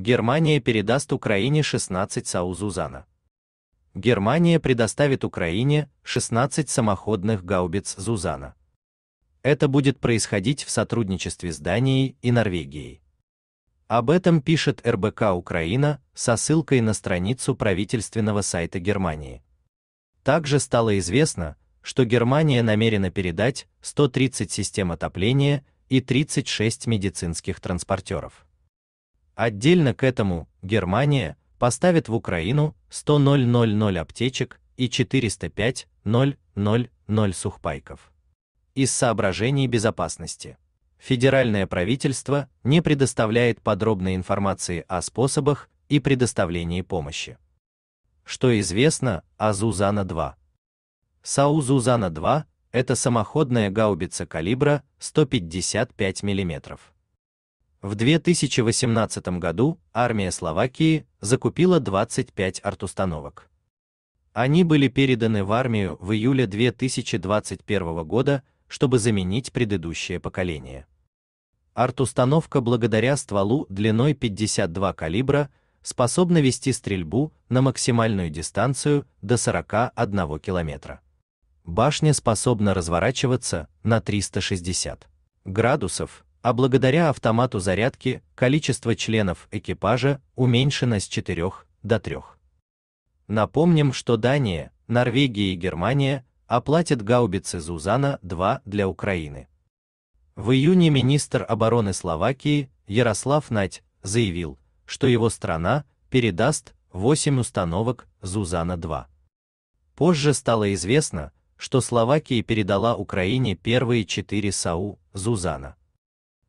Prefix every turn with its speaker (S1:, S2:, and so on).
S1: Германия передаст Украине 16 Саузузана. Германия предоставит Украине 16 самоходных гаубиц Зузана. Это будет происходить в сотрудничестве с Данией и Норвегией. Об этом пишет РБК Украина со ссылкой на страницу правительственного сайта Германии. Также стало известно, что Германия намерена передать 130 систем отопления и 36 медицинских транспортеров. Отдельно к этому Германия поставит в Украину 100 000 аптечек и 405 000 сухпайков. Из соображений безопасности. Федеральное правительство не предоставляет подробной информации о способах и предоставлении помощи. Что известно о Зузана-2? САУ Зузана-2 – это самоходная гаубица калибра 155 мм. В 2018 году армия Словакии закупила 25 артустановок. Они были переданы в армию в июле 2021 года, чтобы заменить предыдущее поколение. Арт установка, благодаря стволу длиной 52 калибра способна вести стрельбу на максимальную дистанцию до 41 километра. Башня способна разворачиваться на 360 градусов а благодаря автомату зарядки количество членов экипажа уменьшено с 4 до 3. Напомним, что Дания, Норвегия и Германия оплатят гаубицы Зузана-2 для Украины. В июне министр обороны Словакии Ярослав Нать заявил, что его страна передаст 8 установок Зузана-2. Позже стало известно, что Словакия передала Украине первые 4 САУ Зузана.